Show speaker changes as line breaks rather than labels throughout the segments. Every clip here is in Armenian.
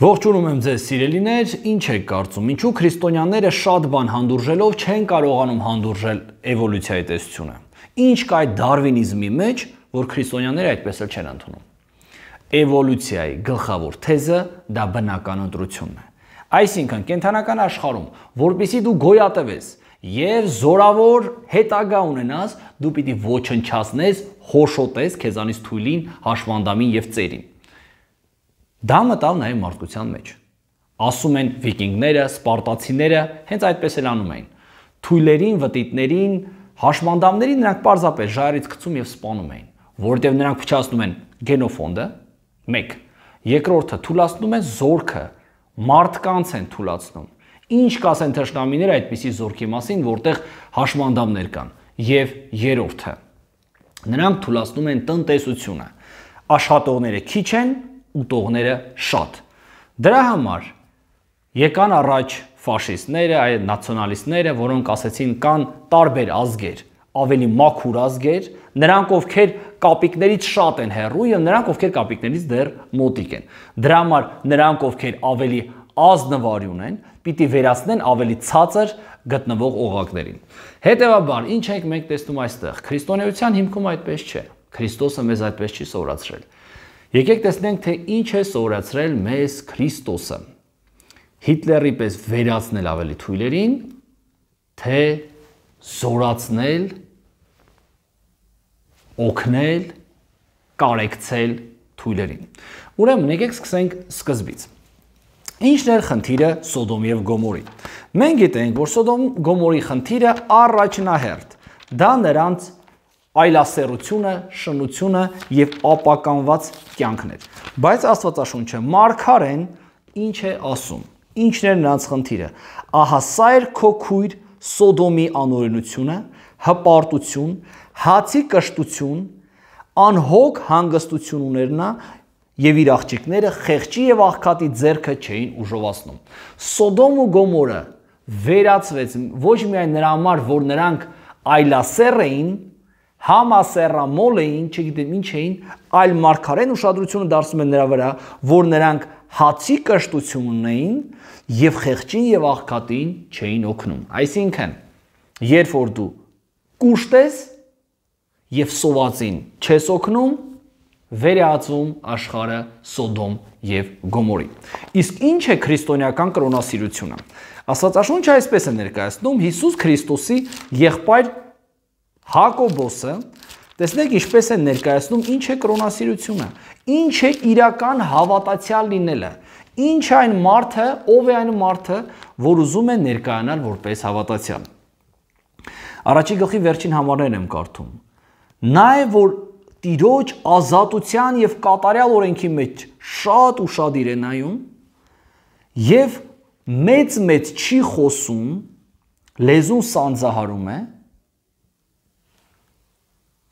Ողջունում եմ ձեզ սիրելիներ, ինչ եք կարծում, ինչու քրիստոնյաները շատ բան հանդուրժելով չեն կարողանում հանդուրժել էվոլյուցիայի տեսությունը։ Ինչ կա այդ դարվինիզմի մեջ, որ քրիստոնյաները այդպես էլ չեն ընդունում։ Էվոլյուցիայի գլխավոր թեզը դա բնական ընտրությունն է։ Այսինքն կենթանական աշխարհում, որբիսի դու գոյատևես եւ զորավոր հետագա ունենաս, դու պիտի ոչնչացնես, հոշոտես քեզանից թույլին, հաշվանդամին եւ ծերին։ Դա մտավ նաև մարդկության մեջ։ Ասում են վիկինգները, սպարտացիները հենց այդպես էլ անում էին։ Թույլերին, վտիտներին, հաշմանդամներին նրանք պարզապես ժայռից գցում եւ սպանում էին, որտեղ նրանք փչացնում են գենոֆոնդը։ 1. Երկրորդը թույլատնում են զորքը, մարդկանց են թույլացնում։ Ինչ կասեն թշնամիները այդպիսի զորքի մասին, որտեղ հաշմանդամներ կան։ Եվ երրորդը նրանք թույլատնում են տնտեսությունը։ Աշխատողները քիչ են, ուտողները շատ։ Դրա համար եկան առաջ ֆաշիստները, այդ նացիոնալիստները, որոնք ասեցին կան տարբեր ազգեր, ավելի մաքուր ազգեր, նրանք ովքեր կապիկներից շատ են հեռու եւ նրանք ովքեր կապիկներից դեռ մոտիկ են։ Դրա համար նրանք ովքեր ավելի ազնվարյուն են, պիտի վերացնեն ավելի ցածր գտնվող օղակներին։ Հետևաբար, ինչ ենք մենք տեսնում այստեղ։ Քրիստոնեության հիմքում այդպես չէ։ Քրիստոսը մեզ այդպես չի սովորացրել։ Եկեք տեսնենք, թե ինչ է սորացրել մեզ Քրիստոսը։ Հիտլերի պես վերացնել ավելի թույլերին, թե զորացնել, օգնել, կարեկցել թույլերին։ Ուրեմն եկեք սկսենք սկզբից։ Ինչն էր խնդիրը Սոդոմ եւ Գոմորի։ Մենք գիտենք, որ Սոդոմ Գոմորի խնդիրը առաջնահերթ։ Դա նրանց այլասերությունը, շնությունը եւ ապականված կյանքն է։ Բայց Աստվածաշունչը մարգարեն ինչ է ասում։ Ինչն էր նրանց խնդիրը։ Ահա սա էր քո քույր Սոդոմի անօրենությունը, հպարտություն, հացի կշտություն, անհոգ հանգստություն ուներ նա եւ իր աղջիկները խեղճի եւ աղքատի ձեռքը չէին ուժովացնում։ Սոդոմ ու Գոմորը վերածվեց ոչ միայն նրա համար, որ նրանք այլասեր էին, համասեռամոլ էին, չգիտեմ ինչ էին, այլ մարգարեն ուշադրությունը դարձնում են նրա վրա, որ նրանք հացի կշտություն ունեին եւ խեղճին եւ աղքատին չէին օգնում։ Այսինքն, երբ որ դու կուշտ ես եւ սովածին չես օգնում, վերացում աշխարը Սոդոմ եւ Գոմորի։ Իսկ ինչ է քրիստոնեական կրոնասիրությունը։ Աստվածաշունչը այսպես է ներկայացնում Հիսուս Քրիստոսի եղբայր Հակոբոսը տեսնեք ինչպես է ներկայացնում ինչ է կրոնասիրությունը, ինչ է իրական հավատացյալ լինելը, ինչ այն մարդը, ով է այն մարդը, որ ուզում է ներկայանալ որպես հավատացյալ։ Առաջի գլխի վերջին համարներն եմ կարդում։ Նա է, որ տիրոջ ազատության եւ կատարյալ օրենքի մեջ շատ ու շատ իրեն այում եւ մեծ-մեծ չի խոսում, լեզուն սանձահարում է,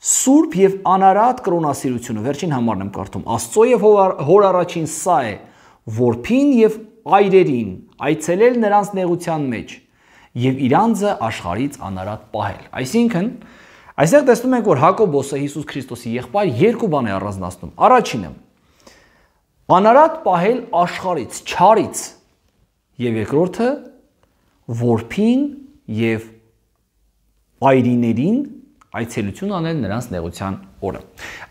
Սուրբ եւ անարատ կրոնասիրությունը վերջին համարն եմ կարդում։ Աստծո եւ հոր առաջին սա է, որփին եւ այրերին այցելել նրանց նեղության մեջ եւ իրանձը աշխարից անարատ պահել։ Այսինքն, Այստեղ տեսնում ենք, որ Հակոբոսը Հիսուս Քրիստոսի եղբայր երկու բան է առանձնացնում։ Առաջինը անարատ պահել աշխարից, չարից, եւ երկրորդը որփին եւ այրիներին այցելություն անել նրանց նեղության օրը։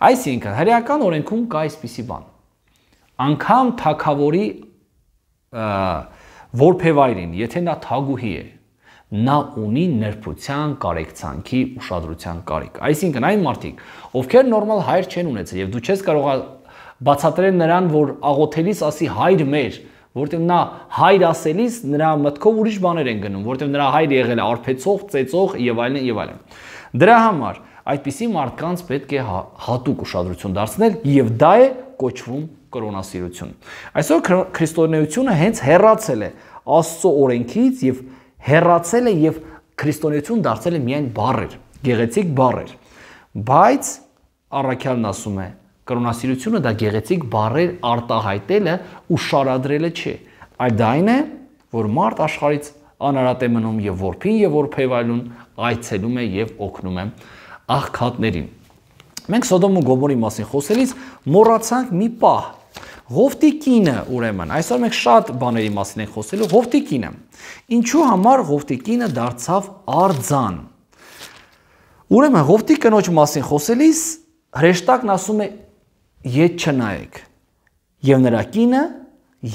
Այսինքն հրեական օրենքում կա այսպիսի բան։ Անկամ թակավորի որբևայրին, եթե նա թագուհի է, նա ունի ներբության կարեկցանքի ուշադրության կարիք։ Այսինքն այն մարդիկ, ովքեր նորմալ հայր չեն ունեցել եւ դու չես կարող բացատրել նրան, որ աղոթելիս ասի հայր մեր, որտեղ նա հայր ասելիս նրա մտքով ուրիշ բաներ են գնում, որտեղ նրա հայրը եղել է արփեցող, ծեծող եւ այլն եւ այլն։ այլ Դրա համար այդպիսի մարդկանց պետք է հա-, հատուկ ուշադրություն դարձնել եւ դա է կոչվում կրոնասիրություն։ Այսօր քրիստոնեությունը հենց հերացել է Աստծո օրենքից եւ հերացել է եւ քրիստոնեություն դարձել է միայն բառեր, գեղեցիկ բառեր։ Բայց առաքյալն ասում է, կրոնասիրությունը դա գեղեցիկ բառեր արտահայտելը ու շարադրելը չէ։ Այդ այն է, որ մարդ աշխարից անարատ է մնում եւ որփին եւ որփև այլուն այցելում է եւ օգնում է աղքատներին։ Մենք Սոդոմ ու Գոմորի մասին խոսելիս մոռացանք մի պահ Հովտի կինը, ուրեմն, այսօր մենք շատ բաների մասին ենք խոսելու, Հովտի կինը։ Ինչու համար Հովտի կինը դարձավ արձան։ Ուրեմն, Հովտի կնոջ մասին խոսելիս հրեշտակն ասում է՝ «Ետ չնայեք»։ Եվ նրա կինը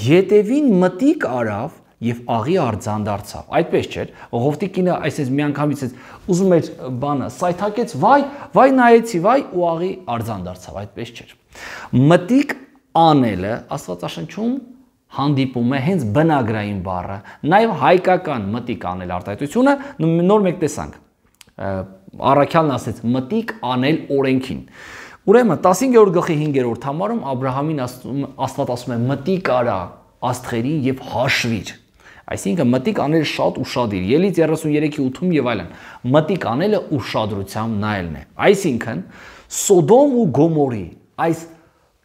յետևին մտիկ արավ եւ աղի արձանդարձավ։ Այդպես չէր։ Ողովտի կինը այսպես միանգամից էս ուզում էր բանը սայթակեց, վայ, վայ նայեցի, վայ ու աղի արձանդարձավ։ Այդպես չէր։ Մտիկ անելը Աստվածաշնչում հանդիպում է հենց բնագրային բառը, նաև հայկական մտիկ անել արտահայտությունը, նոր մեկ տեսանք։ Առաքյալն ասեց մտիկ անել օրենքին։ Ուրեմն 15-րդ գլխի 5-րդ համարում Աբ รา համին Աստված ասում է մտիկ արա աստղերին եւ հաշվիր։ Այսինքն մտիկ անել շատ ուշադիր, ելից 33-ի 8-ում եւ այլն։ Մտիկ անելը ուշադրությամբ նայելն է։ Այսինքն Սոդոմ ու Գոմորի այս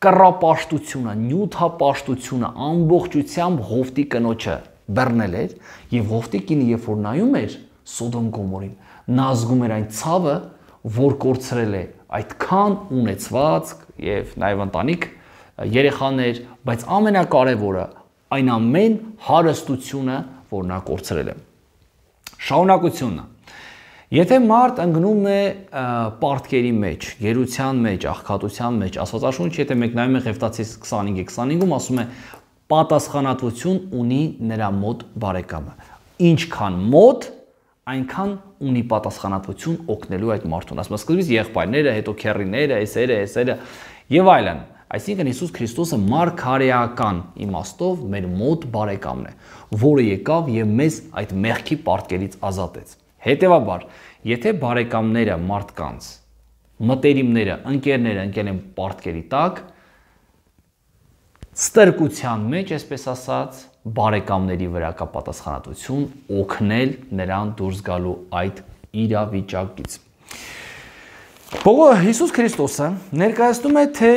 կռապաշտությունը, նյութապաշտությունը ամբողջությամբ Հովտի կնոջը բռնել էր եւ Հովտի կինը երբ որ նայում էր Սոդոմ Գոմորին, նա ազգում էր այն ցավը, որ կորցրել է այդքան ունեցված եւ նաեւ ընտանիք երեխաներ, բայց ամենակարևորը այն ամեն հարստությունը, որ նա կորցրել է։ Շառունակությունը Եթե մարդ ընկնում է պարտքերի մեջ, գերության մեջ, աղքատության մեջ, Աստվածաշունչ եթե մենք նայում ենք Եվտացիս 25:25-ում ասում է պատասխանատվություն ունի նրա մոտ բարեկամը։ Ինչքան մոտ, այնքան ունի պատասխանատվություն օգնելու այդ մարդուն։ Ասում է սկզբից եղբայրները, հետո քեռիները, էսերը, էսերը եւ այլն։ Ա Այսինքն Հիսուս Քրիստոսը մարգարեական իմաստով մեր մոտ բարեկամն է, որը եկավ եւ մեզ այդ մեղքի պարտքերից ազատեց։ Հետևաբար, եթե բարեկամները մարդկանց մտերիմները, ընկերները ընկել են պարտքերի տակ, ստրկության մեջ, այսպես ասած, բարեկամների վրա կա պատասխանատվություն օգնել նրան դուրս գալու այդ իրավիճակից։ Պողոս Հիսուս Քրիստոսը ներկայացնում է, թե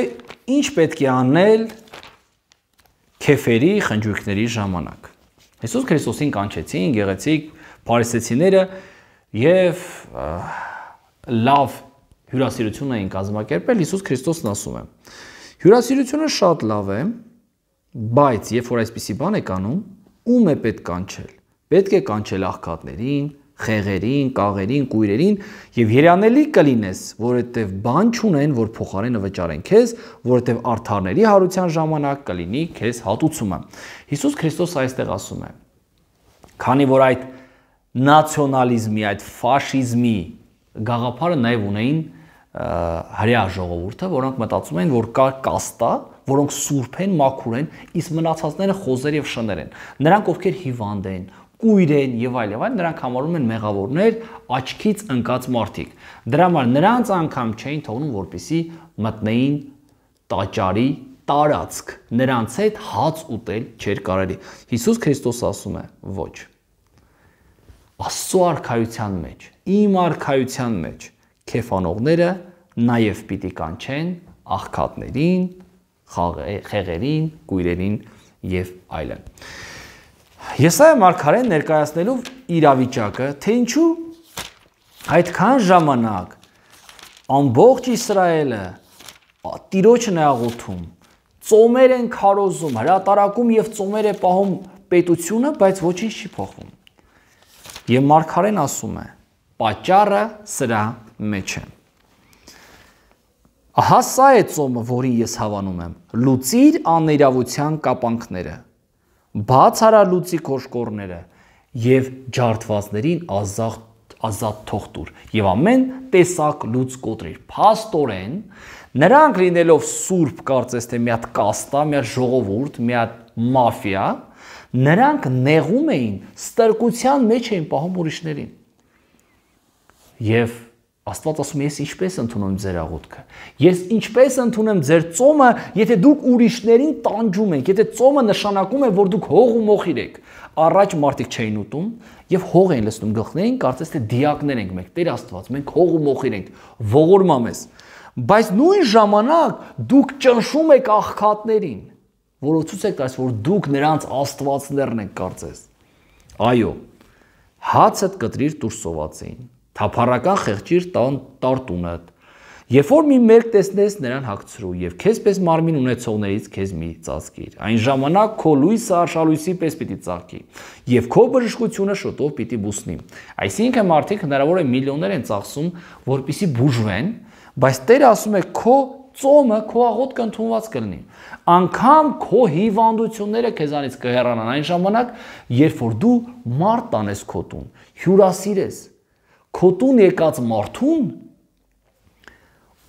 Ինչ պետք է անել քեֆերի խնջույքների ժամանակ։ Հիսուս Քրիստոսին կանչեցին գեղեցիկ փարիսեցիները եւ լավ հյուրասիրություն էին կազմակերպել։ Հիսուս Քրիստոսն ասում է. Հյուրասիրությունը շատ լավ է, բայց երբ որ այսպիսի բան է կանում, ում է պետք կանչել։ Պետք է կանչել աղքատներին, խեղերին, կաղերին, կույրերին եւ երանելի կլինես, որովհետեւ բան չունեն, որ փոխարենը վճարեն քեզ, որովհետեւ արթարների հարության ժամանակ կլինի քեզ հատուցումը։ Հիսուս Քրիստոս այստեղ ասում է. Քանի որ այդ նացիոնալիզմի, այդ ֆաշիզմի գաղափարը նաև ունեին հрья ժողովուրդը, որոնք մտածում են, որ կա կաստա, որոնք սուրբ են, մաքուր են, իսկ մնացածները խոզեր եւ շներ են։ Նրանք ովքեր հիվանդ են, կույրեն եւ այլ եւ այլ նրանք համարում են մեղավորներ, աչքից ընկած մարդիկ։ Դրա համար նրանց անգամ չէին թողնում որպիսի մտնեին տաճարի տարածք։ Նրանց հետ հաց ուտել չէր կարելի։ Հիսուս Քրիստոս ասում է. ոչ։ Աստծո արքայության մեջ, իմ արքայության մեջ քեֆանողները նաև պիտի կանչեն աղքատներին, խաղերին, կույրերին եւ այլն։ Եսայա Մարգարեն ներկայացնելով իրավիճակը, թե ինչու այդքան ժամանակ ամբողջ Իսրայելը տիրոջն է աղոթում, ծոմեր են քարոզում, հրատարակում եւ ծոմեր է պահում պետությունը, բայց ոչինչ չի փոխվում։ Եվ Մարգարեն ասում է. «Պաճառը սրա մեջ է»։ Ահա սա է ծոմը, որին ես հավանում եմ՝ լուծիր աներավության կապանքները, բաց արա լույսի կոշկորները եւ ջարդվածներին ազատ ազատ թող տուր եւ ամեն տեսակ լույս կոտրիր փաստորեն նրանք լինելով սուրբ կարծես թե մի հատ կաստա մի հատ ժողովուրդ մի հատ մաֆիա նրանք նեղում էին ստրկության մեջ էին պահում ուրիշներին եւ Աստված ասում է, ես ինչպես ընդունում ձեր աղոթքը։ Ես ինչպես ընդունեմ ձեր ծոմը, եթե դուք ուրիշներին տանջում եք, եթե ծոմը նշանակում է, որ դուք հող ու մոխիր եք։ Առաջ մարդիկ չէին ուտում եւ հող էին լցնում գլխներին, կարծես թե դիակներ ենք մենք, Տեր Աստված, մենք հող ու մոխիր ենք, ողորմա մեզ։ Բայց նույն ժամանակ դուք ճնշում եք աղքատներին, որոնց ցույց եք տալիս, որ դուք նրանց աստվածներն եք կարծես։ Այո։ Հացդ կտրիր դուրս սովածեին թափառական խեղճիր տան տարտունը։ Երբ որ մի մերկ տեսնես, նրան հագցրու եւ քեզպես մարմին ունեցողներից քեզ մի ծածկիր։ Այն ժամանակ քո լույսը արշալույսի պես պիտի ծաղկի եւ քո բժշկությունը շուտով պիտի բուսնի։ Այսինքն մարդիկ հնարավոր է միլիոններ են ծախսում, որպիսի բուժվեն, բայց Տերը ասում է քո ծոմը քո աղոտ կընդունված կլինի։ Անկամ քո հիվանդությունները քեզանից կհեռանան այն ժամանակ, երբ որ դու մարդ տանես քո տուն, հյուրասիրես, քո տուն եկած մարդուն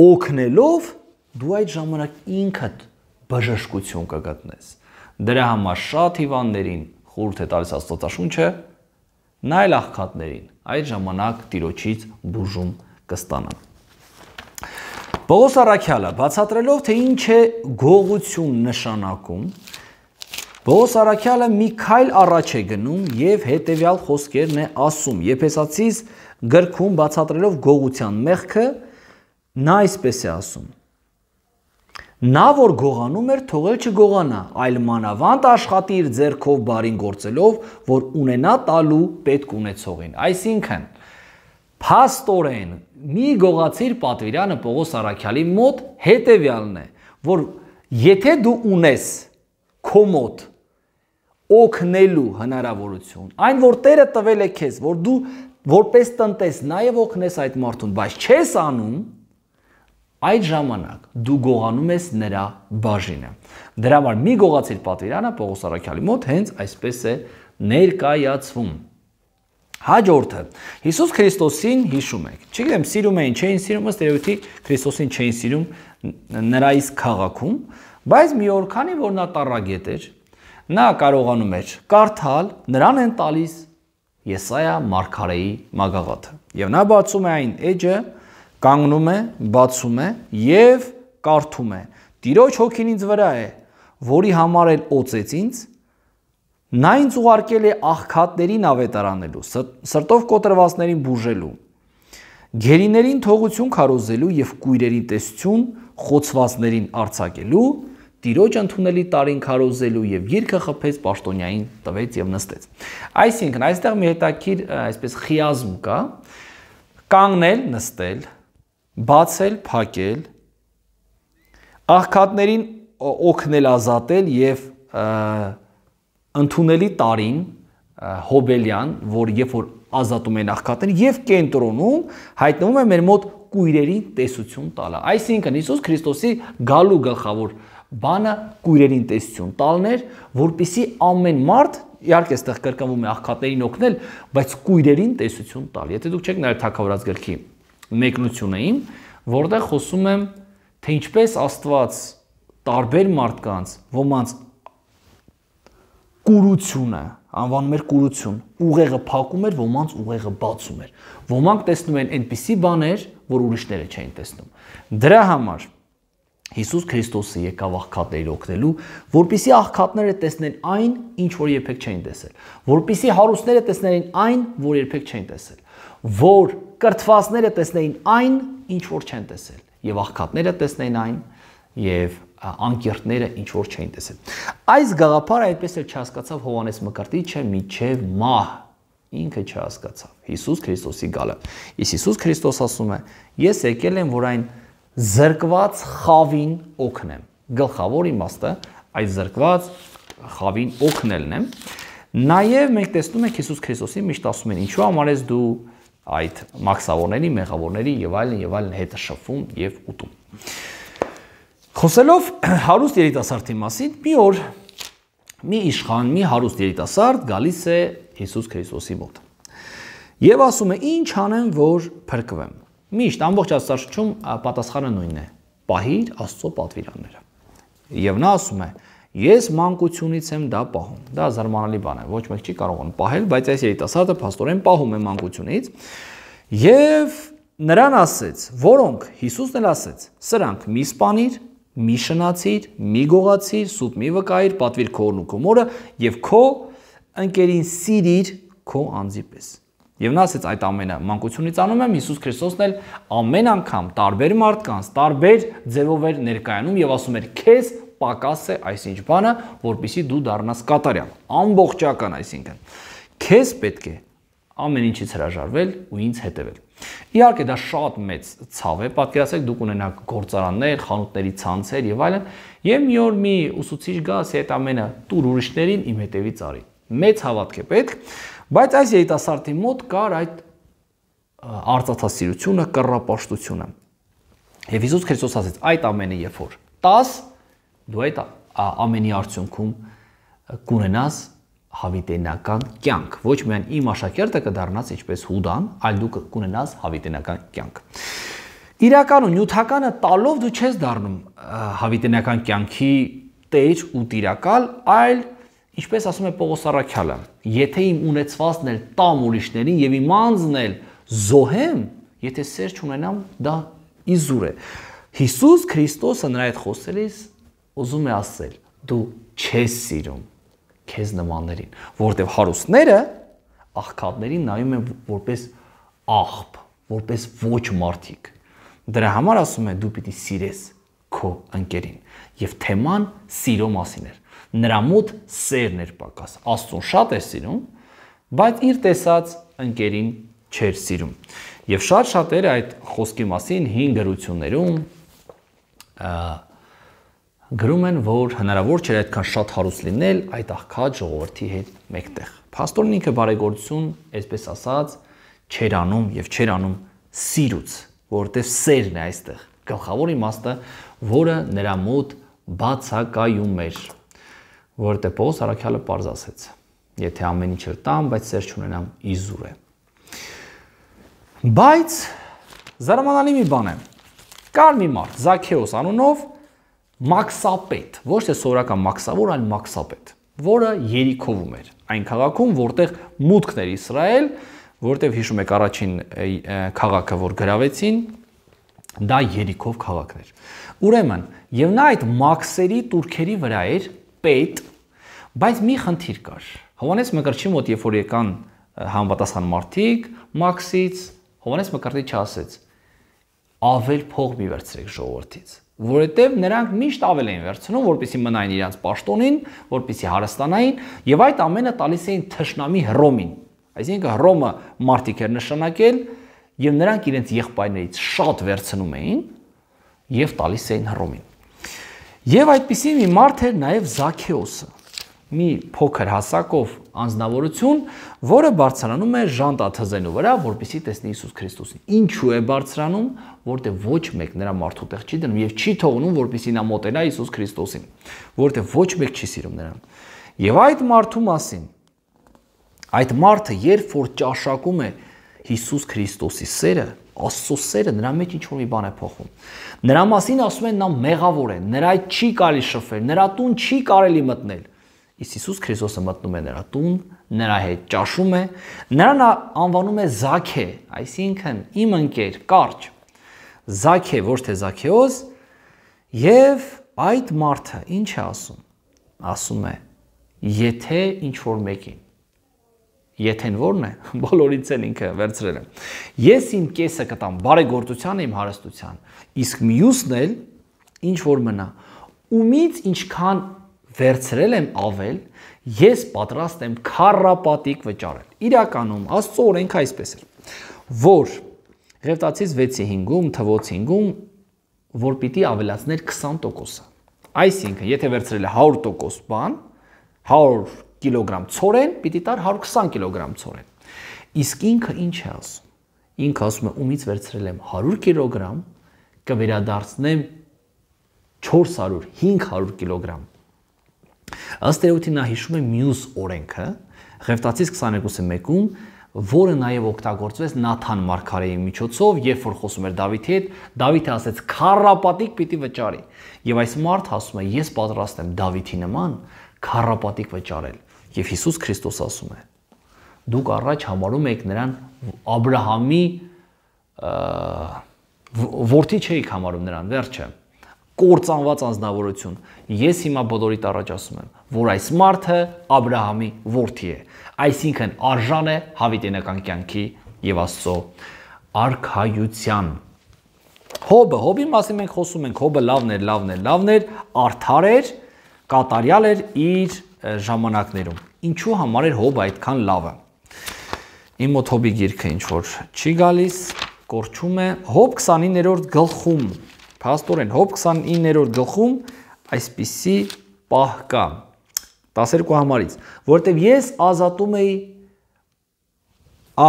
օգնելով դու այդ ժամանակ ինքդ բժշկություն կգտնես։ Դրա համար շատ հիվանդներին խորհուրդ է տալիս Աստվածաշունչը նայել աղքատներին։ Այդ ժամանակ Տիրոջից բուժում կստանան։ Պողոս Արաքյալը բացատրելով թե ինչ է գողություն նշանակում, Պողոս Արաքյալը մի քայլ առաջ է գնում եւ հետեւյալ խոսքերն է ասում. Եփեսացիս գրքում բացատրելով գողության մեղքը, նա այսպես է ասում. Նա որ գողանում էր, թողել չգողանա, այլ մանավանդ աշխատի իր ձեռքով բարին գործելով, որ ունենա տալու պետք ունեցողին։ Այսինքն, փաստորեն մի գողացիր պատվիրանը Պողոս Արաքյալի մոտ հետեւյալն է, որ եթե դու ունես քո մոտ օգնելու հնարավորություն։ Այն որ Տերը տվել է քեզ, որ դու որպես տնտես նաև օգնես այդ մարդուն, բայց չես անում, այդ ժամանակ դու գողանում ես նրա բաժինը։ Դրա համար մի գողացիր պատվիրանը Պողոս Արաքյալի մոտ հենց այսպես է ներկայացվում։ Հաջորդը Հիսուս Քրիստոսին հիշում եք։ Չգիտեմ, սիրում էին, չէին սիրում, ըստ երևույթի Քրիստոսին չէին սիրում նրա իսկ քաղաքում, բայց մի օր քանի որ նա տարագետ էր, Նա կարողանում էր կարդալ, նրան են տալիս Եսայա Մարգարեի մագաղաթը։ Եվ նա բացում է այն էջը, կանգնում է, բացում է եւ կարդում է։ Տիրոջ հոգին ինձ վրա է, որի համար էլ օծեց ինձ, Նա ինձ ուղարկել է աղքատներին ավետարանելու, սրտով կոտրվածներին բուժելու, գերիներին թողություն քարոզելու եւ կույրերի տեսություն խոցվածներին արցակելու տիրոջ ընդունելի տարին քարոզելու եւ երկը խփեց պաշտոնյային տվեց եւ նստեց։ Այսինքն այստեղ մի հետաքրիր այսպես խիազմ կա կանգնել, նստել, բացել, փակել, աղքատներին օգնել ազատել եւ ընդունելի տարին հոբելյան, որ երբ որ ազատում են աղքատներ եւ կենտրոնում հայտնվում է մեր մոտ կույրերի տեսություն տալը։ Այսինքն Հիսուս Քրիստոսի գալու գլխավոր գալ բանը քույրերին տեսություն տալներ, որpիսի ամեն մարդ իհարկե այստեղ կրկնվում է աղքատերին օգնել, բայց քույրերին տեսություն տալ։ Եթե դուք չեք նայել թակավորած գրքի մեկնությունը իմ, որտեղ խոսում եմ թե ինչպես Աստված տարբեր մարդկանց, ոմանց կուրությունը, անվանում էր կուրություն, ուղեղը փակում էր, ոմանց ուղեղը բացում էր։ Ոմանք տեսնում են այնպիսի բաներ, որ ուրիշները չէին տեսնում։ Դրա համար Հիսուս Քրիստոսը եկավ աղքատներին օգնելու, որբիսի աղքատները տեսնեն այն, ինչ որ երբեք չէին տեսել, որբիսի հարուստները տեսնեն այն, որ երբեք չէին տեսել, որ կրթվածները տեսնեն այն, ինչ որ չեն տեսել, եւ աղքատները տեսնեն այն, եւ անկերտները ինչ որ չէին տեսել։ Այս գաղափարը այդպես էլ չհասկացավ Հովանես Մկրտիչը միջև մահ ինքը չհասկացավ Հիսուս Քրիստոսի գալը։ Իսկ Հիսուս Քրիստոս ասում է. Ես եկել եմ, որ այն զրկված խավին օգնեմ։ Գլխավոր իմաստը այդ զրկված խավին օգնելն է։ Նաև մենք տեսնում ենք Հիսուս Քրիստոսի միշտ ասում են, ինչու համար ես դու այդ մաքսավորների, մեղավորների եւ այլն եւ այլն հետը շփվում եւ ուտում։ Խոսելով հարուստ երիտասարդի մասին, մի օր մի իշխան, մի հարուստ երիտասարդ գալիս է Հիսուս Քրիստոսի մոտ։ Եվ ասում է, ինչ անեմ, որ փրկվեմ։ Միշտ ամբողջ աստարշչում պատասխանը նույնն է. պահիր Աստծո պատվիրանները։ Եվ նա ասում է. Ես մանկությունից եմ դա պահում։ Դա զարմանալի բան է, ոչ մեկ չի կարող պահել, բայց այս երիտասարդը փաստորեն պահում է մանկությունից։ Եվ նրան ասեց, որոնք Հիսուսն էլ ասեց, սրանք մի սپانիր, մի շնացիր, մի գողացիր, սուտ մի վկայիր, պատվիր քորն ու քո մորը եւ քո ընկերին սիրիր քո անձի պես։ Եվ նա ասեց այդ ամենը մանկությունից անում եմ Հիսուս Քրիստոսն էլ ամեն անգամ տարբեր մարդկանց, տարբեր ձևով էր ներկայանում եւ ասում էր քեզ պակաս է այսինչ բանը, որբիսի դու դառնաս կատարյալ, ամբողջական, այսինքն։ Քեզ պետք է ամեն ինչից հրաժարվել ու ինձ հետևել։ Իհարկե դա շատ մեծ ցավ է, պատկերացեք դուք ունենաք գործարաններ, խանութների ցանցեր եւ այլն, եւ մի օր մի ուսուցիչ գա ասի այդ ամենը՝ «Տուր ուրիշներին, իմ հետևից արի»։ Մեծ հավատք է պետք, Բայց այս երիտասարդի մոտ կար այդ արծաթասիրությունը, կռապաշտությունը։ Եվ Հիսուս Քրիստոս ասեց. այդ ամենը երբ որ 10 դու այդ ամենի արդյունքում կունենաս հավիտենական կյանք։ Ոչ միայն իմ աշակերտը կդառնաս ինչպես Հուդան, այլ դու կունենաս հավիտենական կյանք։ Տիրականում նյութականը տալով դու չես դառնում հավիտենական կյանքի տեր ու տիրակալ, այլ Ինչպես ասում է Պողոս Արաքյալը, եթե իմ ունեցվածն էլ տամ ուրիշներին եւ իմ անձն էլ զոհեմ, եթե սեր չունենամ, դա իզուր է։ Հիսուս Քրիստոսը նրա այդ խոսելիս ուզում է ասել. դու չես սիրում քեզ նմաններին, որտեղ հարուստները աղքատներին նայում են որպես աղբ, որպես ոչ մարդիկ։ Դրա համար ասում է դու պիտի սիրես քո ընկերին։ Եվ թեման սիրո մասին էր։ Նրա մոտ սերն էր պակաս։ Աստծուն շատ էր սիրում, բայց իր տեսած ընկերին չէր սիրում։ Եվ շատ շատերը այդ խոսքի մասին հին գրություններում գրում են, որ հնարավոր չէր այդքան շատ հարուստ լինել այդ աղքատ ժողովրդի հետ մեկտեղ։ Պաստորն ինքը բարեգործություն, այսպես ասած, չեր անում եւ չեր անում սիրուց, որովհետեւ սերն է այստեղ գլխավոր իմաստը, որը նրա մոտ բացակայում էր որտե դե Պողոս Արաքյալը པարզ ասեց. եթե ամեն ինչ լտամ, բայց ծեր չունենամ իզուր է։ Բայց զարմանալի մի բան է։ Կար մի մարդ, Զաքեոս անունով, մաքսապետ, ոչ թե սովորական մաքսավոր, այլ մաքսապետ, որը Երիքովում էր, այն քաղաքում, որտեղ մուտքն էր Իսրայել, որտեղ հիշում եք առաջին քաղաքը, որ գրավեցին, դա Երիքով քաղաքն էր։ Ուրեմն, եւ նա այդ մաքսերի турքերի վրա էր պետ, բայց մի խնդիր կար։ Հովանես Մկրտչի մոտ երբ որ եկան համապատասխան մարդիկ Մաքսից, Հովանես Մկրտչի չասեց. ավել փող մի վերցրեք ժողովրդից որովհետև նրանք միշտ ավել էին վերցնում, որպեսի մնային իրանց պաշտոնին, որպեսի հարստանային եւ այդ ամենը տալիս էին թշնամի հռոմին։ Այսինքն հռոմը մարտիկ էր նշանակել եւ նրանք իրենց եղբայրներից շատ վերցնում էին եւ տալիս էին հռոմին։ Եվ այդպիսի մի մարդ էր նաև Զաքեոսը, մի փոքր հասակով անznավորություն, որը բարձրանում է Ժանտ Աթազենու վրա, որպեսի տեսնի Հիսուս Քրիստոսին։ Ինչու է բարձրանում, որտեղ ոչ մեկ նրա մարդու տեղ չի դնում եւ չի թողնում, որպեսի նա մոտենա Հիսուս Քրիստոսին, որտեղ ոչ մեկ չի սիրում նրան։ Եվ այդ մարդու մասին այդ մարդը երբ որ ճաշակում է Հիսուս Քրիստոսի սերը, Աստծո սերը նրա մեջ ինչ որ մի բան է փոխում։ Նրա մասին ասում են նա մեղավոր է, նրա չի կարելի շփվել, նրա տուն չի կարելի մտնել։ Իսկ Հիսուս Քրիստոսը մտնում է նրա տուն, նրա հետ ճաշում է, նրան անվանում է Զաքե, այսինքն իմ ընկեր, կարճ։ Զաքե, ոչ թե Զաքեոս, եւ այդ մարդը ինչ է ասում։ Ասում է. Եթե ինչ որ մեկին Եթեն ո՞րն է։ Բոլորից էլ ինքը վերցրել եմ։ Ես իմ կեսը կտամ բարեգործության իմ հարստության, իսկ մյուսն էլ ինչ որ մնա։ Ումից ինչքան վերցրել եմ ավել, ես պատրաստ եմ քարապատիկ վճարել։ Իրականում Աստծո օրենքը այսպես է, որ Ղևտացից 6-ի 5-ում, թվոց 5-ում, որ պիտի ավելացներ 20%-ը։ Այսինքն, եթե վերցրել է 100% բան, 100 կիլոգրամ ծորեն, պիտի տար 120 կիլոգրամ ծորեն։ Իսկ ինքը ինչ է ասում։ Ինքը ասում է ումից վերցրել եմ 100 կիլոգրամ, կվերադարձնեմ 400-500 կիլոգրամ։ Ըստ երևույթին նա հիշում է մյուս օրենքը, Ղևտացի 22-ի 1-ում, որը նաև օգտագործվեց Նաթան Մարգարեի միջոցով, երբ որ խոսում էր Դավիթի հետ, Դավիթը ասեց՝ «Քարապատիկ պիտի վճարի»։ Եվ այս մարդ ասում է՝ «Ես պատրաստ եմ Դավիթի նման քարապատիկ վճարել»։ Եվ Հիսուս Քրիստոս ասում է. դուք առաջ համարում եք նրան Աբ รา համի որդի չէիք համարում նրան, վերջը կործանված անznավորություն։ Ես հիմա բոլորիդ առաջ ասում եմ, որ այս մարդը Աբ รา համի որդի է։ Այսինքն արժան է հավիտենական կյանքի եւ Աստծո արքայության։ Հոբը, հոբի մասին մենք խոսում ենք, հոբը լավն էր, լավն էր, լավն էր, արդար էր, կատարյալ էր իր ժամանակներում։ Ինչու համար էր հոբ այդքան լավը։ Իմ մոտ հոբի գիրքը ինչ որ չի գալիս, կորչում է հոբ 29-րդ գլխում։ Փաստորեն հոբ 29-րդ գլխում այսպիսի պահ կա 12 համարից, որտեվ ես ազատում էի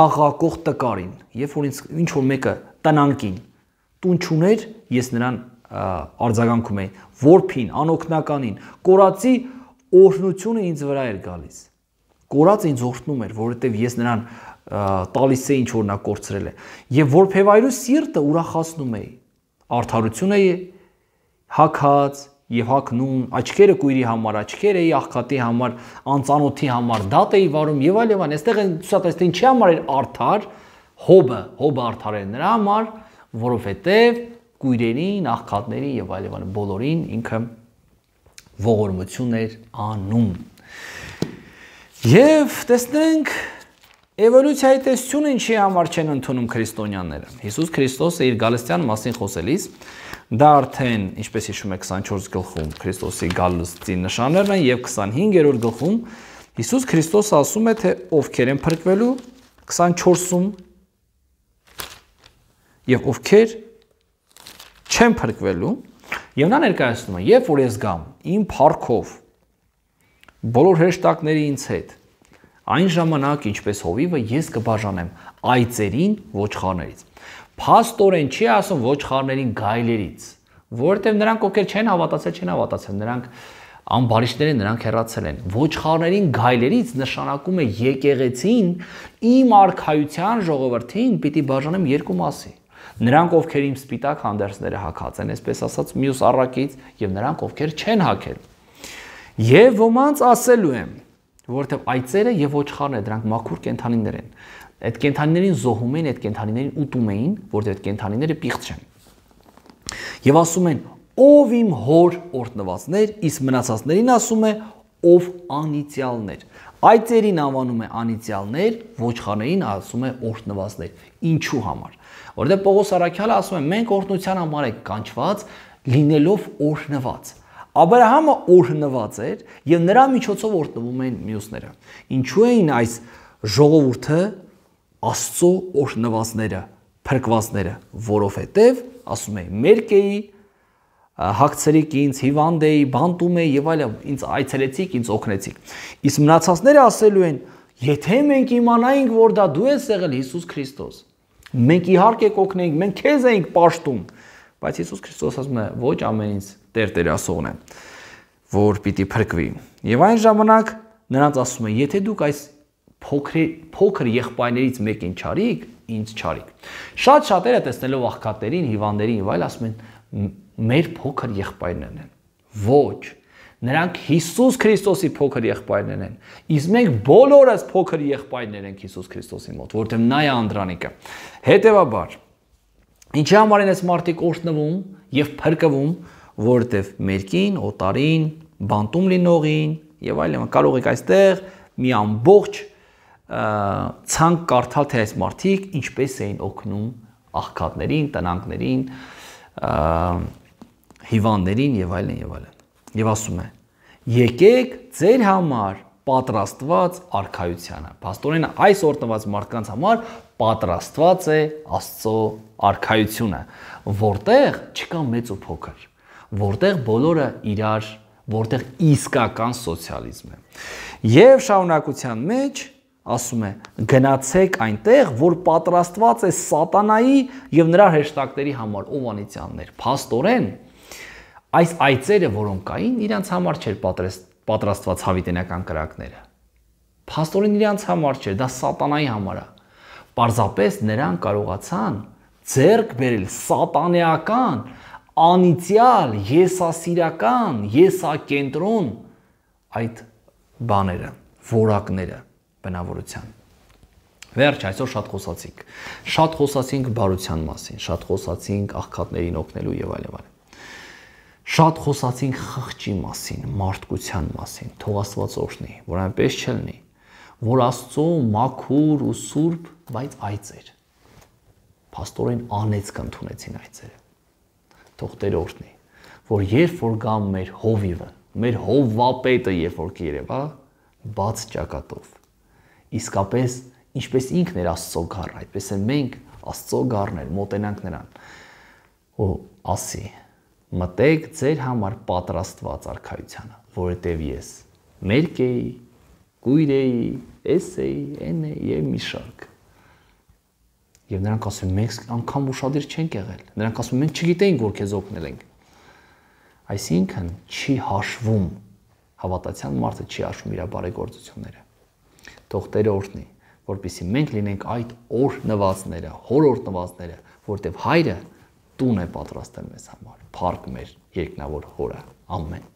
աղակող տկարին, երբ որ ինձ ինչ որ մեկը տնանքին տուն չուներ, ես նրան արձագանքում էի, որփին, անօքնականին, կորացի օրհնությունը ինձ վրա էր գալիս։ Կորածը ինձ օրհնում էր, որովհետև ես նրան տալիս է ինչ որ նա կորցրել է։ Եվ որբևայրու սիրտը ուրախացնում էի։ Արդարություն էի հակած եւ հակնում, աչքերը քույրի համար, աչքերը էի աղքատի համար, անծանոթի համար, դատ էի վարում եւ այլ եւ այլ։ Այստեղ են ցուցած թե ինչի համար էր արդար հոբը, հոբը արդար էր նրա համար, որովհետեւ կույրերին, աղքատներին եւ այլ եւ այլ բոլորին ինքը ողորմություն էր անում։ Եվ տեսնենք Էվոլյուցիայի տեսությունը ինչի համար չեն ընդունում քրիստոնյաները։ Հիսուս Քրիստոսը իր գալստյան մասին խոսելիս դա արդեն, ինչպես հիշում եք 24 գլխում Քրիստոսի գալստի նշաններն են եւ 25-րդ գլխում Հիսուս Քրիստոսը ասում է, թե ովքեր են փրկվելու 24-ում եւ ովքեր չեն փրկվելու 25 Եվ նա ներկայացնում է, երբ որ ես գամ իմ парքով բոլոր հեշտակների ինձ հետ, այն ժամանակ, ինչպես հովիվը, ես կբաժանեմ այծերին ոչխարներից։ Փաստորեն չի ասում ոչխարներին գայլերից, որովհետև նրանք ովքեր չեն հավատացել, չեն հավատացել, նրանք ամբարիշները նրանք հեռացել են։ Ոչխարներին գայլերից նշանակում է եկեղեցին իմ արխայության ժողովրդին պիտի բաժանեմ երկու մասի նրանք ովքեր իմ սպիտակ հանդերձները հակած են, այսպես ասած, մյուս առակից եւ նրանք ովքեր չեն հակել։ Եվ ոմանց ասելու եմ, որովհետև այծերը եւ ոչխարները դրանք մաքուր կենթանիներ են։ Այդ կենթանիներին զոհում են, այդ կենթանիներին ուտում էին, որովհետև այդ կենթանիները պիղծ չեն։ Եվ ասում են. «Ով իմ հոր օրտնվածներ, իսկ մնացածներին ասում է, ով անիցիալներ»։ Այծերին անվանում է անիցիալներ, ոչխարներին ասում է օրտնվածներ։ Ինչու համար։ Որտեղ Պողոս Արաքյալը ասում է մենք օրհնության համար ենք կանչված լինելով օրհնված։ Աբ รา համը օրհնված էր եւ նրա միջոցով օրհնվում են մյուսները։ Ինչու էին այս ժողովուրդը Աստծո օրհնվածները, փրկվածները, որովհետեւ ասում է Մերկեի հակցրիք ինձ, հիվանդ էի, բանտում էի եւ այլն, ինձ այցելեցիք, ինձ օգնեցիք։ Իսկ մնացածները ասելու են, եթե մենք իմանայինք, որ դա դու ես եղել Հիսուս Քրիստոս, Մենք իհարկե կօգնենք, մենք քեզ ենք պաշտում, բայց Հիսուս Քրիստոս ասում է ոչ ամեն ինչ Տեր Տերասողն է, որ պիտի փրկվի։ Եվ այն ժամանակ նրանց ասում է, եթե դուք այս փոքր փոքր եղբայրներից մեկին չարիք, ինձ չարիք։ Շատ շատերը տեսնելով աղքատերին, հիվանդերին, այլ ասում են մեր փոքր եղբայրներն են։ Ոչ, Նրանք Հիսուս Քրիստոսի փոքր եղբայրներն են։ Իսկ մենք բոլորս փոքր եղբայրներ ենք Հիսուս Քրիստոսի մոտ, որտեղ նա է Անդրանիկը։ Հետևաբար, ինչի համար են այս մարդիկ օրտնվում եւ փրկվում, որտեղ մերքին, օտարին, բանտում լինողին եւ այլն կարող եք այստեղ մի ամբողջ ցանկ կարդալ թե այս մարդիկ ինչպես էին օգնում աղքատներին, տնանքներին, հիվանդներին եւ այլն եւ այլն եւ ասում է. Եկեք ձեր համար պատրաստված արքայությանը։ Պաստորեն այս օր տված մարդկանց համար պատրաստված է Աստծո արքայությունը, որտեղ չկա մեծ ու փոքր, որտեղ բոլորը իրար, որտեղ իսկական սոցիալիզմ է։ Եվ շառնակության մեջ ասում է գնացեք այնտեղ, որ պատրաստված է սատանայի եւ նրա հեշտակների համար օվանիցյաններ։ Փաստորեն այս այծերը, որոնք կային, իրանց համար չէր պատրաստ պատրաստված հավիտենական կրակները։ Փաստորեն իրանց համար չէր, դա սատանայի համար է։ Պարզապես նրանք կարողացան ձեռք բերել սատանեական, անիցիալ, եսասիրական, եսակենտրոն այդ բաները, որակները բնավորության։ Վերջ, այսօր շատ խոսացինք։ Շատ խոսացինք բարության մասին, շատ խոսացինք աղքատներին օգնելու եւ այլն։ այլ, այլ Շատ խոսացինք խղճի մասին, մարդկության մասին, թող Աստված օրհնի, որ այնպես չլինի, որ Աստծո մաքուր ու սուրբ, բայց այծեր։ Պաստորեն անեծք ընդունեցին այծերը։ Թող Տեր օրհնի, որ երբ որ գա մեր հովիվը, մեր հովվապետը, երբ որ կերևա, բաց ճակատով։ Իսկապես, ինչպես ինքն էր Աստծո գառը, այդպես էլ մենք Աստծո գառներ մոտենանք նրան։ Ու ասի մտեք ձեր համար պատրաստված արխայությանը, որովհետև ես մերկ էի, գույր էի, էս էի, այն էի եւ մի շարք։ Եվ նրանք ասում մենք անգամ ուրشادիր չենք եղել։ Նրանք ասում մենք չգիտեինք որ քեզ օգնել ենք։ Այսինքն չի հաշվում հավատացյալ մարդը չի հաշվում իր բարեգործությունները։ Թող Տերը օրհնի, որպիսի մենք լինենք այդ օրհնվածները, հորորդնվածները, որտեղ հայրը տուն է պատրաստել մեզ համար փառք մեր երկնավոր հորը։ Ամեն։